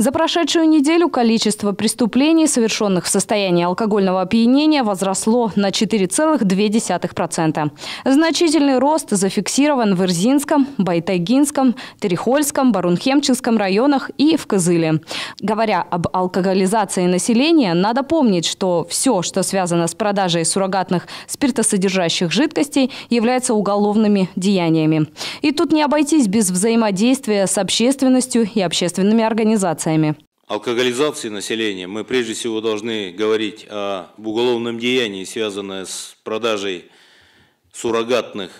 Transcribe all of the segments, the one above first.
За прошедшую неделю количество преступлений, совершенных в состоянии алкогольного опьянения, возросло на 4,2%. Значительный рост зафиксирован в Ирзинском, Байтагинском, Терехольском, Барунхемчинском районах и в Кызыле. Говоря об алкоголизации населения, надо помнить, что все, что связано с продажей суррогатных спиртосодержащих жидкостей, является уголовными деяниями. И тут не обойтись без взаимодействия с общественностью и общественными организациями сами. Алкоголизации населения мы прежде всего должны говорить о уголовном деянии, связанное с продажей суррогатных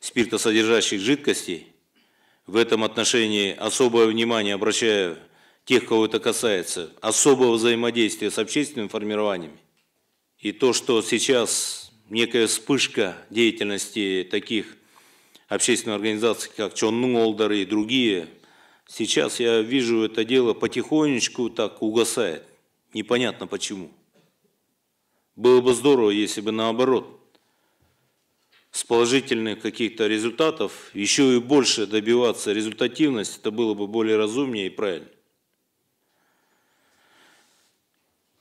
спиртосодержащих жидкостей. В этом отношении особое внимание обращаю тех, кого это касается, особого взаимодействия с общественными формированиями. И то, что сейчас некая вспышка деятельности таких общественных организаций, как Чон Нуолдер и другие, Сейчас я вижу это дело потихонечку так угасает. Непонятно почему. Было бы здорово, если бы наоборот, с положительных каких-то результатов, еще и больше добиваться результативности, это было бы более разумнее и правильно.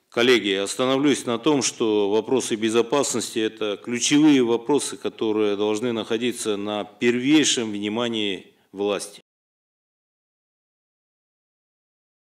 Коллеги, я остановлюсь на том, что вопросы безопасности – это ключевые вопросы, которые должны находиться на первейшем внимании власти.